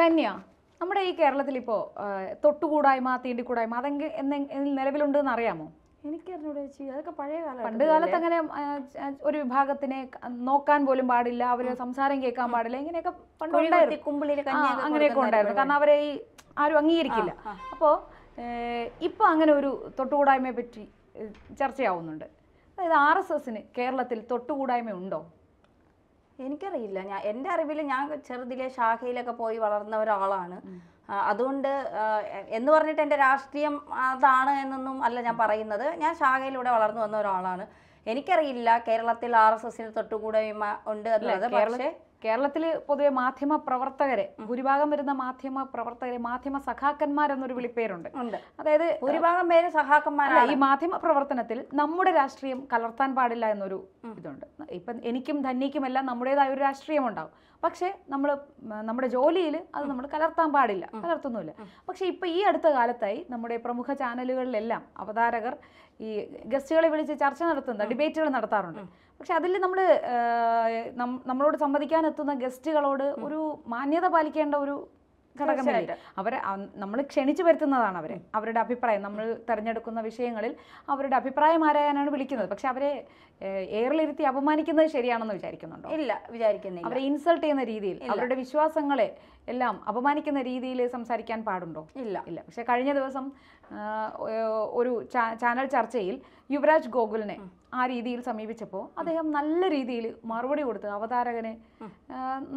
ധന്യ നമ്മുടെ ഈ കേരളത്തിൽ ഇപ്പോൾ തൊട്ടുകൂടായ്മ തീണ്ടിക്കൂടായ്മ അതെങ്കിൽ നിലവിലുണ്ട് എന്ന് അറിയാമോ എനിക്കറിഞ്ഞൂടെ ചേച്ചി അതൊക്കെ പഴയ കാലം പണ്ട് കാലത്ത് അങ്ങനെ ഒരു വിഭാഗത്തിനെ നോക്കാൻ പോലും പാടില്ല അവര് സംസാരം കേൾക്കാൻ പാടില്ല ഇങ്ങനെയൊക്കെ അങ്ങനെയൊക്കെ ഉണ്ടായിരുന്നു കാരണം അവരെ ഈ ആരും അംഗീകരിക്കില്ല അപ്പോൾ ഇപ്പൊ അങ്ങനെ ഒരു തൊട്ടുകൂടായ്മയെ പറ്റി ചർച്ചയാവുന്നുണ്ട് അതായത് ആർ എസ് എസിന് കേരളത്തിൽ തൊട്ടുകൂടായ്മ ഉണ്ടോ എനിക്കറിയില്ല ഞാൻ എൻ്റെ അറിവിൽ ഞാൻ ചെറുതിലെ ശാഖയിലൊക്കെ പോയി വളർന്ന ഒരാളാണ് അതുകൊണ്ട് എന്ന് പറഞ്ഞിട്ട് എൻ്റെ രാഷ്ട്രീയം അതാണ് എന്നൊന്നും അല്ല ഞാൻ പറയുന്നത് ഞാൻ ശാഖയിലൂടെ വളർന്നു വന്ന ഒരാളാണ് എനിക്കറിയില്ല കേരളത്തിൽ ആർ എസ് എസിന് തൊട്ടുകൂടെ ഉണ്ട് എന്നുള്ളത് പക്ഷേ കേരളത്തിൽ പൊതുവെ മാധ്യമ പ്രവർത്തകരെ ഭൂരിഭാഗം വരുന്ന മാധ്യമ പ്രവർത്തകരെ മാധ്യമ എന്നൊരു വിളിപ്പേരുണ്ട് അതായത് ഭൂരിഭാഗം പേര് സഖാക്കന്മാരാണ് ഈ മാധ്യമ പ്രവർത്തനത്തിൽ നമ്മുടെ രാഷ്ട്രീയം കലർത്താൻ പാടില്ല എന്നൊരു ഇതുണ്ട് ഇപ്പൊ എനിക്കും ധന്യക്കും എല്ലാം നമ്മുടേതായ ഒരു രാഷ്ട്രീയം ഉണ്ടാവും പക്ഷേ നമ്മൾ നമ്മുടെ ജോലിയിൽ അത് നമ്മൾ കലർത്താൻ പാടില്ല കലർത്തുന്നില്ല പക്ഷേ ഇപ്പൊ ഈ അടുത്ത കാലത്തായി നമ്മുടെ പ്രമുഖ ചാനലുകളിലെല്ലാം അവതാരകർ ഈ ഗസ്റ്റുകളെ വിളിച്ച് ചർച്ച നടത്തുന്ന ഡിബേറ്റുകൾ നടത്താറുണ്ട് പക്ഷെ അതിൽ നമ്മൾ നമ്മളോട് സംവദിക്കാൻ എത്തുന്ന ഗസ്റ്റുകളോട് ഒരു മാന്യത പാലിക്കേണ്ട ഒരു ഘടകമില്ല അവരെ നമ്മൾ ക്ഷണിച്ചു വരുത്തുന്നതാണ് അവരെ അവരുടെ അഭിപ്രായം നമ്മൾ തിരഞ്ഞെടുക്കുന്ന വിഷയങ്ങളിൽ അവരുടെ അഭിപ്രായം ആരായാനാണ് വിളിക്കുന്നത് പക്ഷെ അവരെ ഏറിലിരുത്തി അപമാനിക്കുന്നത് ശരിയാണെന്ന് വിചാരിക്കുന്നുണ്ടോ ഇല്ല വിചാരിക്കുന്നില്ല അവരെ ഇൻസൾട്ട് ചെയ്യുന്ന രീതിയിൽ അവരുടെ വിശ്വാസങ്ങളെ എല്ലാം അപമാനിക്കുന്ന രീതിയിൽ സംസാരിക്കാൻ പാടുണ്ടോ ഇല്ല ഇല്ല പക്ഷെ കഴിഞ്ഞ ദിവസം ഒരു ചാനൽ ചർച്ചയിൽ യുവരാജ് ഗോകുലിനെ ആ രീതിയിൽ സമീപിച്ചപ്പോൾ അദ്ദേഹം നല്ല രീതിയിൽ മറുപടി കൊടുത്ത് അവതാരകന്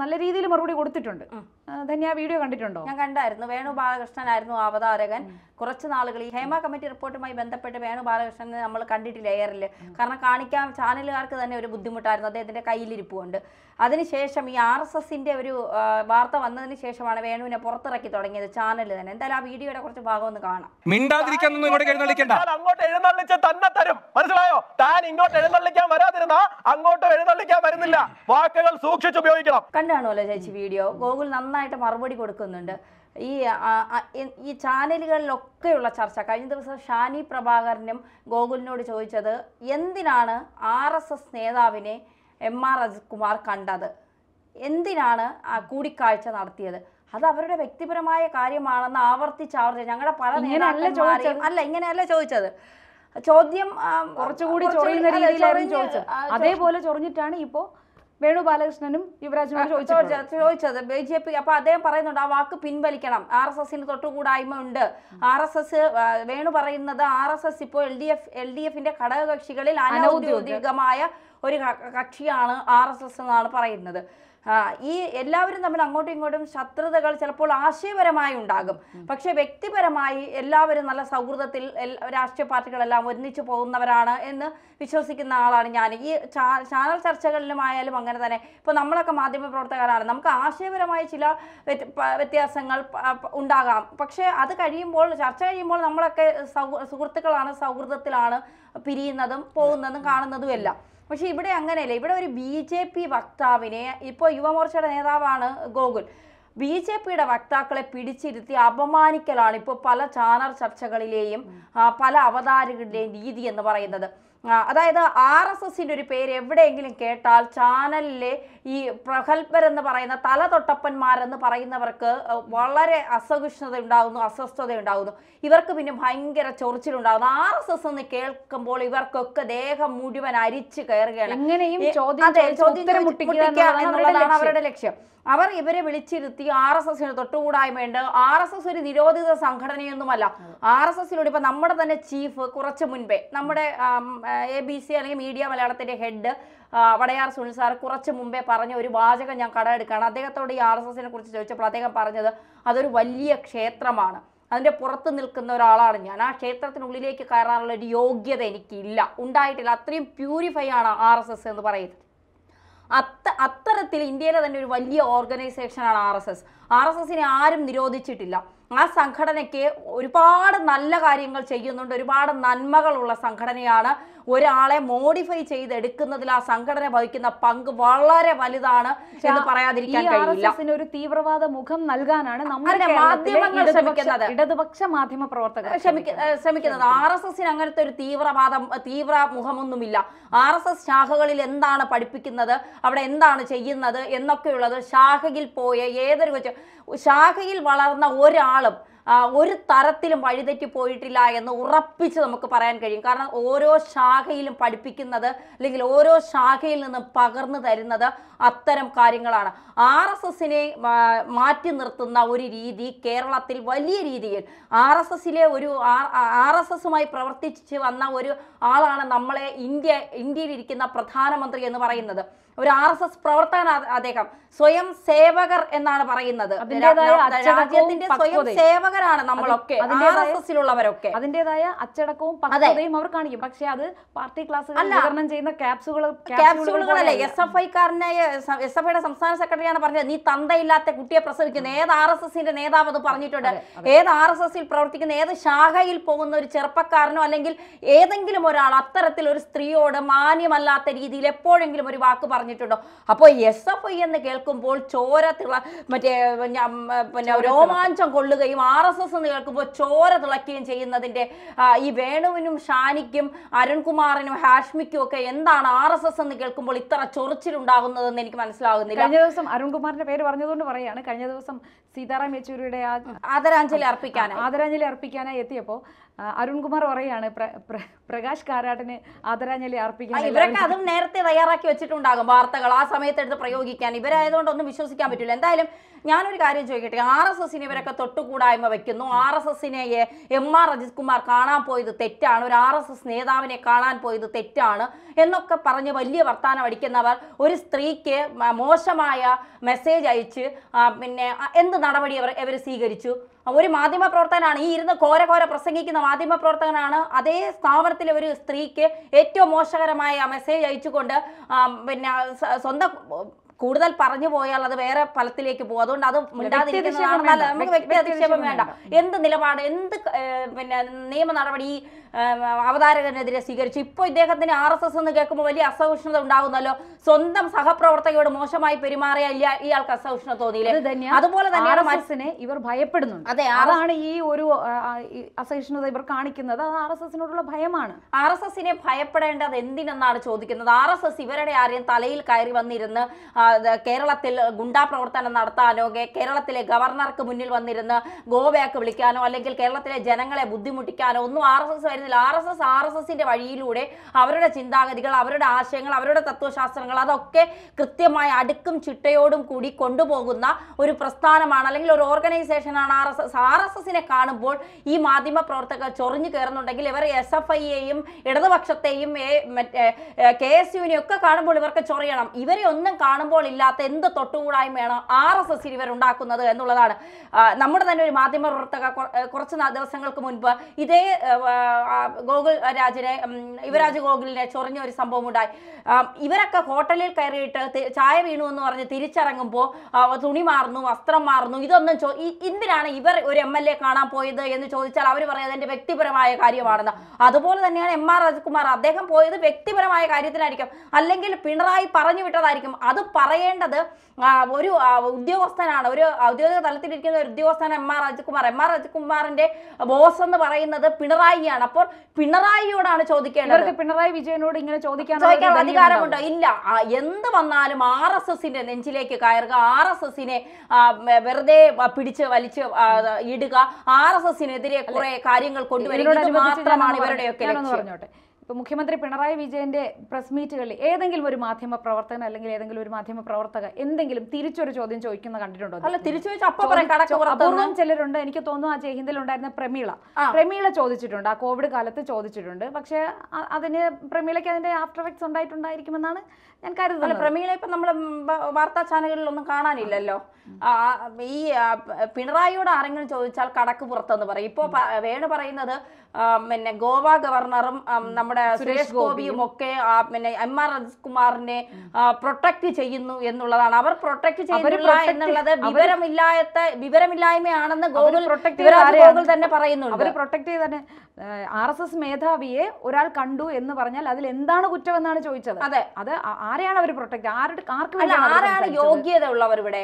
നല്ല രീതിയിൽ മറുപടി കൊടുത്തിട്ടുണ്ട് ധന്യ വീഡിയോ കണ്ടിട്ടുണ്ടോ ഞാൻ കണ്ടായിരുന്നു വേണു ബാലകൃഷ്ണനായിരുന്നു അവതാരകൻ കുറച്ച് നാളുകൾ ഈ ഹേമ കമ്മിറ്റി റിപ്പോർട്ടുമായി ബന്ധപ്പെട്ട് വേണു ബാലകൃഷ്ണനെ നമ്മൾ കണ്ടിട്ടില്ല എയറിൽ കാരണം കാണിക്കാൻ ചാനലുകാർക്ക് തന്നെ ഒരു ബുദ്ധിമുട്ടായിരുന്നു അദ്ദേഹത്തിൻ്റെ കയ്യിലിരിപ്പ് കൊണ്ട് അതിനുശേഷം ഈ ആർ എസ് എസിൻ്റെ ഒരു വാർത്ത വന്നതിന് ശേഷമാണ് വേണുവിനെ പുറത്തിറക്കി തുടങ്ങിയത് ചാനൽ തന്നെ എന്തായാലും ആ വീഡിയോയുടെ കുറച്ച് ഭാഗം ഒന്ന് കാണാം മിണ്ടാതിരിക്കാനൊന്നും ഇങ്ങോട്ട് എഴുന്നള്ളിക്കണ്ട അങ്ങോട്ട് എഴുന്നള്ളിച്ച് തന്നെ തരും മനസ്സിലായോ താൻ ഇങ്ങോട്ട് എഴുന്നള്ളിക്കാൻ വരാതിരുന്ന അങ്ങോട്ട് എഴുന്നള്ളിക്കാൻ വരുന്നില്ല വാക്കുകൾ സൂക്ഷിച്ച് ഉപയോഗിക്കണം കണ്ടാണല്ലോ ചേച്ചി വീഡിയോ ഗോകുൽ നന്നായിട്ട് മറുപടി കൊടുക്കുന്നുണ്ട് ഈ ഈ ചാനലുകളിലൊക്കെയുള്ള ചർച്ച കഴിഞ്ഞ ദിവസം ഷാനി പ്രഭാകരനും ഗോകുലിനോട് ചോദിച്ചത് എന്തിനാണ് ആർ എസ് എസ് നേതാവിനെ എം ആർ അജിത് കുമാർ കണ്ടത് എന്തിനാണ് ആ കൂടിക്കാഴ്ച നടത്തിയത് അത് അവരുടെ വ്യക്തിപരമായ കാര്യമാണെന്ന് ആവർത്തിച്ച് ആവർത്തിച്ച് ഞങ്ങളുടെ പല നേതാക്കന്മാരെയും അല്ല ഇങ്ങനെയല്ല ചോദിച്ചത് ചോദ്യം കുറച്ചുകൂടി അതേപോലെ ചൊറിഞ്ഞിട്ടാണ് ഇപ്പോൾ വേണു ബാലകൃഷ്ണനും യുവരാജനും ചോദിച്ചത് ബി ജെ പി അപ്പൊ അദ്ദേഹം പറയുന്നുണ്ട് ആ വാക്ക് പിൻവലിക്കണം ആർ എസ് എസിന് തൊട്ടുകൂടായ്മ ഉണ്ട് ആർ എസ് എസ് വേണു പറയുന്നത് ആർ എസ് എസ് ഇപ്പോൾ L D F L D എഫിന്റെ ഘടകകക്ഷികളിൽ അനൗദ്യോഗികമായ ഒരു കക്ഷിയാണ് ആർ എസ് എസ് എന്നാണ് പറയുന്നത് ഈ എല്ലാവരും തമ്മിൽ അങ്ങോട്ടും ഇങ്ങോട്ടും ശത്രുതകൾ ചിലപ്പോൾ ആശയപരമായി ഉണ്ടാകും പക്ഷേ വ്യക്തിപരമായി എല്ലാവരും നല്ല സൗഹൃദത്തിൽ രാഷ്ട്രീയ പാർട്ടികളെല്ലാം ഒന്നിച്ചു പോകുന്നവരാണ് എന്ന് വിശ്വസിക്കുന്ന ആളാണ് ഞാൻ ഈ ചാനൽ ചർച്ചകളിലുമായാലും അങ്ങനെ തന്നെ ഇപ്പോൾ നമ്മളൊക്കെ മാധ്യമപ്രവർത്തകരാണ് നമുക്ക് ആശയപരമായ ചില വ്യത്യാസങ്ങൾ ഉണ്ടാകാം പക്ഷേ അത് കഴിയുമ്പോൾ ചർച്ച കഴിയുമ്പോൾ നമ്മളൊക്കെ സുഹൃത്തുക്കളാണ് സൗഹൃദത്തിലാണ് പിരിയുന്നതും പോകുന്നതും കാണുന്നതും എല്ലാം പക്ഷേ ഇവിടെ അങ്ങനെയല്ല ഇവിടെ ഒരു ബി ജെ പി വക്താവിനെ ഇപ്പോൾ യുവമോർച്ചയുടെ നേതാവാണ് ഗോകുൽ ബി ജെ പിയുടെ വക്താക്കളെ പിടിച്ചിരുത്തി അപമാനിക്കലാണ് ഇപ്പോൾ പല ചാനൽ ചർച്ചകളിലെയും പല അവതാരകരുടെയും രീതി എന്ന് പറയുന്നത് അതായത് ആർ എസ് എസിൻ്റെ ഒരു പേര് എവിടെയെങ്കിലും കേട്ടാൽ ചാനലിലെ ഈ പ്രഗത്ഭരെന്ന് പറയുന്ന തല തൊട്ടപ്പന്മാരെന്ന് പറയുന്നവർക്ക് വളരെ അസഹിഷ്ണുത ഉണ്ടാകുന്നു അസ്വസ്ഥത ഉണ്ടാകുന്നു ഇവർക്ക് പിന്നെ ഭയങ്കര ചൊറിച്ചിലുണ്ടാകുന്നു ആർ എസ് എസ് എന്ന് കേൾക്കുമ്പോൾ ഇവർക്കൊക്കെ ദേഹം മുഴുവൻ അരിച്ച് കയറുകയാണ് എന്നുള്ളതാണ് അവരുടെ ലക്ഷ്യം അവർ ഇവരെ വിളിച്ചിരുത്തി ആർ എസ് എസിന് തൊട്ടുകൂടായ്മയുണ്ട് ആർ എസ് എസ് ഒരു നിരോധിത സംഘടനയൊന്നുമല്ല ആർ എസ് എസിലൂടെ ഇപ്പൊ നമ്മുടെ തന്നെ ചീഫ് കുറച്ച് മുൻപേ നമ്മുടെ എ ബി സി അല്ലെങ്കിൽ മീഡിയ മലയാളത്തിൻ്റെ ഹെഡ് വടയാർ സുനിൽ സാർ കുറച്ച് മുമ്പേ പറഞ്ഞ ഒരു വാചകം ഞാൻ കടമെടുക്കുകയാണ് അദ്ദേഹത്തോട് ഈ ആർ എസ് എസിനെ കുറിച്ച് ചോദിച്ചപ്പോൾ അദ്ദേഹം പറഞ്ഞത് അതൊരു വലിയ ക്ഷേത്രമാണ് അതിൻ്റെ പുറത്ത് നിൽക്കുന്ന ഒരാളാണ് ഞാൻ ആ ക്ഷേത്രത്തിനുള്ളിലേക്ക് കയറാനുള്ള ഒരു യോഗ്യത എനിക്കില്ല ഉണ്ടായിട്ടില്ല അത്രയും പ്യൂരിഫൈ ആണ് ആർ എസ് എസ് എന്ന് പറയുന്നത് അത്ത അത്തരത്തിൽ ഇന്ത്യയിലെ തന്നെ ഒരു വലിയ ഓർഗനൈസേഷനാണ് R S S R S എസിനെ ആരും നിരോധിച്ചിട്ടില്ല ആ സംഘടനയ്ക്ക് ഒരുപാട് നല്ല കാര്യങ്ങൾ ചെയ്യുന്നുണ്ട് ഒരുപാട് നന്മകളുള്ള സംഘടനയാണ് ഒരാളെ മോഡിഫൈ ചെയ്തെടുക്കുന്നതിൽ ആ സംഘടന വഹിക്കുന്ന പങ്ക് വളരെ വലുതാണ് എന്ന് പറയാതിരിക്കാൻ കഴിയില്ല ഒരു തീവ്രവാദ മുഖം നൽകാനാണ് നമ്മുടെ മാധ്യമങ്ങൾ ശ്രമിക്കുന്നത് ഇടതുപക്ഷ മാധ്യമ പ്രവർത്തകർ ശ്രമിക്കുന്നത് ആർ എസ് എസിന് അങ്ങനത്തെ ഒരു തീവ്രവാദ തീവ്ര മുഖമൊന്നുമില്ല ആർ എസ് എസ് ശാഖകളിൽ എന്താണ് പഠിപ്പിക്കുന്നത് അവിടെ എന്താണ് ചെയ്യുന്നത് എന്നൊക്കെയുള്ളത് ശാഖയിൽ പോയ ഏതൊരു ശാഖയിൽ വളർന്ന ഒരാൾ ഒരാളും ഒരു തരത്തിലും വഴിതെറ്റി പോയിട്ടില്ല എന്ന് ഉറപ്പിച്ച് നമുക്ക് പറയാൻ കഴിയും കാരണം ഓരോ ശാഖയിലും പഠിപ്പിക്കുന്നത് അല്ലെങ്കിൽ ഓരോ ശാഖയിൽ നിന്നും പകർന്നു തരുന്നത് അത്തരം കാര്യങ്ങളാണ് ആർ എസ് എസിനെ മാറ്റി നിർത്തുന്ന ഒരു രീതി കേരളത്തിൽ വലിയ രീതിയിൽ ആർ എസ് എസിലെ ഒരു ആർ എസ് എസുമായി പ്രവർത്തിച്ച് വന്ന ഒരു ആളാണ് നമ്മളെ ഇന്ത്യ ഇന്ത്യയിലിരിക്കുന്ന പ്രധാനമന്ത്രി എന്ന് പറയുന്നത് ഒരു ആർ എസ് എസ് പ്രവർത്തകൻ അദ്ദേഹം സ്വയം സേവകർ എന്നാണ് പറയുന്നത് രാജ്യത്തിന്റെ സ്വയം സേവകരാണ് നമ്മളൊക്കെ ആർ എസ് എസിലുള്ളവരൊക്കെ അതിന്റേതായ അച്ചടക്കവും പക്വതയും അവർ കാണിക്കും പക്ഷെ അത് പാർട്ടി ക്ലാസ് വിതരണം ചെയ്യുന്ന ക്യാപ്സുകൾ ക്യാപ്സുകളല്ല എസ് എഫ് ഐക്കാരനെ എസ് എഫ് ഐയുടെ സംസ്ഥാന സെക്രട്ടറിയാണ് പറഞ്ഞത് നീ തന്തയില്ലാത്ത കുട്ടിയെ പ്രസവിക്കുന്ന ഏത് ആർ എസ് എസിന്റെ നേതാവ് അത് പറഞ്ഞിട്ടുണ്ട് ഏത് ആർ എസ് എസിൽ പ്രവർത്തിക്കുന്ന ഏത് ശാഖയിൽ പോകുന്ന ഒരു ചെറുപ്പക്കാരനോ അല്ലെങ്കിൽ ഏതെങ്കിലും ഒരാൾ അത്തരത്തിൽ ഒരു സ്ത്രീയോട് മാന്യമല്ലാത്ത രീതിയിൽ എപ്പോഴെങ്കിലും ഒരു വാക്ക് പറഞ്ഞു പറഞ്ഞിട്ടുണ്ടോ അപ്പോൾ എസ് എഫ് ഐ എന്ന് കേൾക്കുമ്പോൾ ചോര തിള മറ്റേ പിന്നെ രോമാഞ്ചം കൊള്ളുകയും ആർ എസ് എസ് എന്ന് കേൾക്കുമ്പോൾ ചോര തിളക്കുകയും ചെയ്യുന്നതിൻ്റെ ഈ വേണുവിനും ഷാനിക്കും അരുൺകുമാറിനും ഹാഷ്മിക്കും ഒക്കെ എന്താണ് ആർ എസ് എസ് എന്ന് കേൾക്കുമ്പോൾ ഇത്ര ചൊറിച്ചിലുണ്ടാകുന്നതെന്ന് എനിക്ക് മനസ്സിലാകുന്നില്ല കഴിഞ്ഞ ദിവസം അരുൺകുമാറിന്റെ പേര് പറഞ്ഞതുകൊണ്ട് പറയാണ് കഴിഞ്ഞ ദിവസം സീതാറാം യെച്ചൂരിയുടെ ആദരാഞ്ജലി അർപ്പിക്കാൻ ആദരാഞ്ജലി അർപ്പിക്കാനായി എത്തിയപ്പോൾ അരുൺകുമാർ പറയാണ് പ്രകാശ് കാരാട്ടിന് ആദരാഞ്ജലി അർപ്പിക്കാൻ ഇവരൊക്കെ അതും നേരത്തെ തയ്യാറാക്കി വെച്ചിട്ടുണ്ടാകും വാർത്തകൾ ആ സമയത്തെടുത്ത് പ്രയോഗിക്കാൻ ഇവരായതുകൊണ്ട് ഒന്നും വിശ്വസിക്കാൻ പറ്റില്ല എന്തായാലും ഞാനൊരു കാര്യം ചോദിക്കട്ടെ ആർ എസ് എസിനെ ഇവരൊക്കെ തൊട്ടുകൂടായ്മ വെക്കുന്നു ആർ എസ് എസിനെ എം ആർ അജിത് കുമാർ കാണാൻ പോയത് തെറ്റാണ് ഒരു ആർ എസ് എസ് നേതാവിനെ കാണാൻ പോയത് തെറ്റാണ് എന്നൊക്കെ പറഞ്ഞ് വലിയ വർത്തമാനം അടിക്കുന്നവർ ഒരു സ്ത്രീക്ക് മോശമായ മെസ്സേജ് അയച്ച് പിന്നെ എന്ത് നടപടി അവർ ഇവർ സ്വീകരിച്ചു ഒരു മാധ്യമ പ്രവർത്തകനാണ് ഈ ഇരുന്ന് കോര കോര പ്രസംഗിക്കുന്ന മാധ്യമ പ്രവർത്തകനാണ് അതേ സ്ഥാപനത്തിലെ ഒരു സ്ത്രീക്ക് ഏറ്റവും മോശകരമായ മെസ്സേജ് അയച്ചുകൊണ്ട് പിന്നെ സ്വന്തം കൂടുതൽ പറഞ്ഞു പോയാൽ അത് വേറെ ഫലത്തിലേക്ക് പോകും അതുകൊണ്ട് അത് മിണ്ടാതിരിക്കുന്നതാണ് നമുക്ക് വ്യക്തി വേണ്ട എന്ത് നിലപാട് എന്ത് പിന്നെ നിയമ നടപടി അവതാരകനെതിരെ സ്വീകരിച്ചു ഇപ്പോൾ ഇദ്ദേഹത്തിന് ആർ എസ് എസ് എന്ന് കേൾക്കുമ്പോൾ വലിയ അസഹിഷ്ണുത ഉണ്ടാകുന്നല്ലോ സ്വന്തം സഹപ്രവർത്തകയോട് മോശമായി പെരുമാറിയ ഇയാൾക്ക് അസഹിഷ്ണുത തോന്നിയില്ല അതുപോലെ തന്നെയാണ് മനസ്സിനെ ഇവർ ഭയപ്പെടുന്നു അതെ അതാണ് ഈ ഒരു അസഹിഷ്ണുത ഇവർ കാണിക്കുന്നത് അത് ആർ എസ് എസിനോടുള്ള ഭയമാണ് ആർ എസ് എസിനെ ഭയപ്പെടേണ്ടത് എന്തിനെന്നാണ് ചോദിക്കുന്നത് ആർ എസ് എസ് ഇവരുടെ ആരെയും തലയിൽ കയറി വന്നിരുന്ന് കേരളത്തിൽ ഗുണ്ടാ പ്രവർത്തനം നടത്താനോ കേരളത്തിലെ ഗവർണർക്ക് മുന്നിൽ വന്നിരുന്ന് ഗോബാക്ക് വിളിക്കാനോ അല്ലെങ്കിൽ കേരളത്തിലെ ജനങ്ങളെ ബുദ്ധിമുട്ടിക്കാനോ ഒന്നും ആർ എസ് എസ് വരുന്നില്ല R S S R S എസിന്റെ വഴിയിലൂടെ അവരുടെ ചിന്താഗതികൾ അവരുടെ ആശയങ്ങൾ അവരുടെ തത്വശാസ്ത്രങ്ങൾ അതൊക്കെ കൃത്യമായ അടുക്കും ചിട്ടയോടും കൂടി കൊണ്ടുപോകുന്ന ഒരു പ്രസ്ഥാനമാണ് അല്ലെങ്കിൽ ഒരു ഓർഗനൈസേഷനാണ് R S S R S എസിനെ കാണുമ്പോൾ ഈ മാധ്യമ പ്രവർത്തകർ ചൊറിഞ്ഞു കയറുന്നുണ്ടെങ്കിൽ ഇവർ എസ് എഫ് ഐയെയും ഇടതുപക്ഷത്തെയും മറ്റേ കെ എസ് യുവിനെയും ഒക്കെ കാണുമ്പോൾ ഇവർക്ക് ചൊറിയണം ഇവരെ ഒന്നും കാണുമ്പോൾ ഇല്ലാത്ത എന്ത് തൊട്ടുകൂടായ്മയാണ് ആർ എസ് എസ് ഇവരുണ്ടാക്കുന്നത് എന്നുള്ളതാണ് നമ്മുടെ തന്നെ ഒരു മാധ്യമ പ്രവർത്തക കുറച്ച് ദിവസങ്ങൾക്ക് മുൻപ് ഇതേ ഗോകുൽ രാജിനെ യുവരാജ് ഗോകുലിനെ ചൊറിഞ്ഞ ഒരു സംഭവം ഉണ്ടായി ഇവരൊക്കെ ഹോട്ടലിൽ കയറിയിട്ട് ചായ വീണു എന്ന് പറഞ്ഞ് തിരിച്ചിറങ്ങുമ്പോൾ തുണി മാറുന്നു വസ്ത്രം മാറുന്നു ഇതൊന്നും ചോ എന്തിനാണ് ഇവർ ഒരു എം എൽ എ കാണാൻ പോയത് എന്ന് ചോദിച്ചാൽ അവർ പറയുന്നത് എൻ്റെ വ്യക്തിപരമായ കാര്യമാണെന്ന് അതുപോലെ തന്നെയാണ് എം ആർ രാജകുമാർ അദ്ദേഹം പോയത് വ്യക്തിപരമായ കാര്യത്തിനായിരിക്കും അല്ലെങ്കിൽ പിണറായി പറഞ്ഞു വിട്ടതായിരിക്കും അത് പറ പറയേണ്ടത് ഒരു ഉദ്യോഗസ്ഥനാണ് ഒരു ഔദ്യോഗിക തലത്തിലിരിക്കുന്ന ഒരു ഉദ്യോഗസ്ഥൻ M R Rajakumar M R രാജകുമാറിന്റെ ബോസ് എന്ന് പറയുന്നത് പിണറായിയാണ് അപ്പോൾ പിണറായിയോടാണ് ചോദിക്കേണ്ടത് പിണറായി വിജയനോട് ഇങ്ങനെ ചോദിക്കാൻ അധികാരമുണ്ടോ ഇല്ല എന്ത് വന്നാലും ആർ എസ് എസിന്റെ നെഞ്ചിലേക്ക് കയറുക ആർ എസ് എസിനെ വെറുതെ പിടിച്ച് വലിച്ച് ഇടുക ആർ എസ് എസിനെതിരെ കുറെ കാര്യങ്ങൾ കൊണ്ടുവരുന്നത് മാത്രമാണ് ഇവരുടെയൊക്കെ പറഞ്ഞോട്ടെ ഇപ്പോൾ മുഖ്യമന്ത്രി പിണറായി വിജയൻ്റെ പ്രസ് മീറ്റുകളിൽ ഏതെങ്കിലും ഒരു മാധ്യമ പ്രവർത്തകൻ അല്ലെങ്കിൽ ഏതെങ്കിലും ഒരു മാധ്യമ പ്രവർത്തക എന്തെങ്കിലും തിരിച്ചൊരു ചോദ്യം ചോദിക്കുന്ന കണ്ടിട്ടുണ്ടോ അല്ല തിരിച്ചു അപ്പുറം ചിലരുണ്ട് എനിക്ക് തോന്നുന്നു ആ ഉണ്ടായിരുന്ന പ്രമീള പ്രമീള ചോദിച്ചിട്ടുണ്ട് ആ കോവിഡ് കാലത്ത് ചോദിച്ചിട്ടുണ്ട് പക്ഷേ അതിന് പ്രമീളയ്ക്ക് അതിൻ്റെ ആഫ്റ്റർ എഫക്ട്സ് ഉണ്ടായിട്ടുണ്ടായിരിക്കുമെന്നാണ് ഞാൻ കരുതുന്നത് പ്രമീള ഇപ്പം നമ്മൾ വാർത്താ ചാനലുകളിലൊന്നും കാണാനില്ലല്ലോ ഈ പിണറായിയോട് ആരെങ്കിലും ചോദിച്ചാൽ കടക്ക് പുറത്തെന്ന് പറയും ഇപ്പോൾ വേണു പറയുന്നത് പിന്നെ ഗോവ ഗവർണറും നമ്മുടെ സുരേഷ് ഗോപിയും ഒക്കെ പിന്നെ എം ആർ കുമാറിനെ പ്രൊട്ടക്ട് ചെയ്യുന്നു എന്നുള്ളതാണ് അവർ പ്രൊട്ടക്ട് ചെയ്യുന്നില്ല എന്നുള്ളത് വിവരമില്ലാത്ത വിവരമില്ലായ്മയാണെന്ന് ഗോകുൽ ഗോകുൽ തന്നെ പറയുന്നുണ്ട് അവർ പ്രൊട്ടക്ട് ചെയ്ത് ആർ എസ് എസ് മേധാവിയെ ഒരാൾ കണ്ടു എന്ന് പറഞ്ഞാൽ അതിൽ എന്താണ് കുറ്റമെന്നാണ് ചോദിച്ചത് അതെ അത് ആരെയാണ് അവർ പ്രൊട്ടക്ട് ആരുടെ ആർക്ക് ആരാണ് യോഗ്യത ഉള്ളവർ ഇവിടെ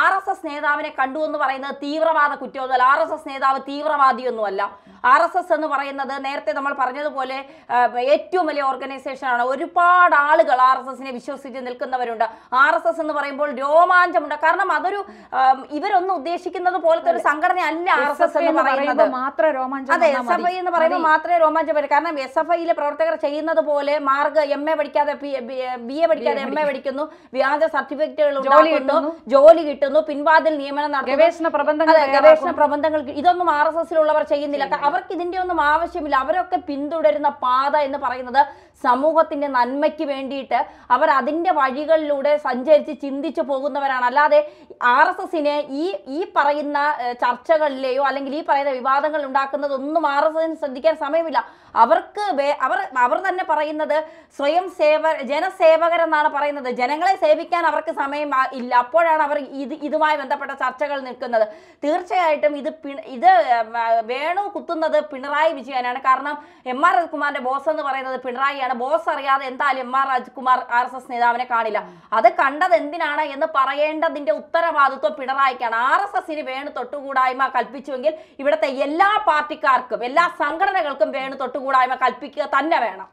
ആർ എസ് എസ് നേതാവിനെ കണ്ടു എന്ന് പറയുന്നത് തീവ്രവാദ കുറ്റമൊന്നുമല്ല ആർ എസ് എസ് നേതാവ് തീവ്രവാദിയൊന്നുമല്ല ആർ എസ് എസ് എന്ന് പറയുന്നത് നേരത്തെ നമ്മൾ പറഞ്ഞതുപോലെ ഏറ്റവും വലിയ ഓർഗനൈസേഷനാണ് ഒരുപാട് ആളുകൾ ആർ എസ് എസിനെ വിശ്വസിച്ച് നിൽക്കുന്നവരുണ്ട് ആർ എസ് എസ് എന്ന് പറയുമ്പോൾ രോമാഞ്ചമുണ്ട് കാരണം അതൊരു ഇവരൊന്നും ഉദ്ദേശിക്കുന്നത് പോലത്തെ ഒരു സംഘടന അല്ല ആർ എസ് എസ് എന്ന് പറയുന്നത് അതെ എസ് എഫ് ഐ എന്ന് പറയുമ്പോൾ മാത്രമേ രോമാഞ്ചം വരും കാരണം എസ് എഫ് ഐയിലെ പ്രവർത്തകർ ചെയ്യുന്നത് പോലെ മാർഗ് എം എ പഠിക്കാതെ ബി എ പഠിക്കാതെ എം എ പഠിക്കുന്നു വ്യാജ സർട്ടിഫിക്കറ്റുകൾ ഉണ്ടാക്കുന്നു ജോലി കിട്ടുന്നു പിൻവാതിൽ നിയമനം നടത്തുന്നു ഗവേഷണ പ്രബന്ധങ്ങൾ ഗവേഷണ പ്രബന്ധങ്ങൾ ഇതൊന്നും ആർ എസ് എസിലുള്ളവർ ചെയ്യുന്നില്ല അവർക്ക് ഇതിന്റെ ഒന്നും ആവശ്യമില്ല അവരൊക്കെ പിന്തുടരുന്ന പാത എന്ന് പറയുന്നത് സമൂഹത്തിൻ്റെ നന്മയ്ക്ക് വേണ്ടിയിട്ട് അവർ അതിൻ്റെ വഴികളിലൂടെ സഞ്ചരിച്ച് ചിന്തിച്ചു പോകുന്നവരാണ് അല്ലാതെ ആർ എസ് എസിനെ ഈ ഈ പറയുന്ന ചർച്ചകളിലെയോ അല്ലെങ്കിൽ ഈ പറയുന്ന വിവാദങ്ങൾ ഉണ്ടാക്കുന്നതൊന്നും ആർ എസ് എസിന് ശ്രദ്ധിക്കാൻ സമയമില്ല അവർക്ക് അവർ അവർ തന്നെ പറയുന്നത് സ്വയം സേവ ജനസേവകരെന്നാണ് പറയുന്നത് ജനങ്ങളെ സേവിക്കാൻ അവർക്ക് സമയം ഇല്ല അപ്പോഴാണ് അവർ ഇത് ഇതുമായി ബന്ധപ്പെട്ട ചർച്ചകൾ നിൽക്കുന്നത് തീർച്ചയായിട്ടും ഇത് ഇത് വേണു കുത്തുന്നത് പിണറായി വിജയനാണ് കാരണം എം ആർ രാജ്കുമാറിന്റെ ബോസ് എന്ന് പറയുന്നത് പിണറായിയാണ് ബോസ് അറിയാതെ എന്തായാലും M R Rajkumar R S S നേതാവിനെ കാണില്ല അത് കണ്ടത് എന്തിനാണ് എന്ന് പറയേണ്ടതിന്റെ ഉത്തരവാദിത്വം പിണറായിക്കാണ് ആർ എസ് എസിന് വേണു തൊട്ടുകൂടായ്മ കൽപ്പിച്ചുവെങ്കിൽ ഇവിടുത്തെ എല്ലാ പാർട്ടിക്കാർക്കും എല്ലാ സംഘടനകൾക്കും വേണു തൊട്ടുകൂടി കൂടായ്മ കൽപ്പിക്കുക തന്നെ വേണം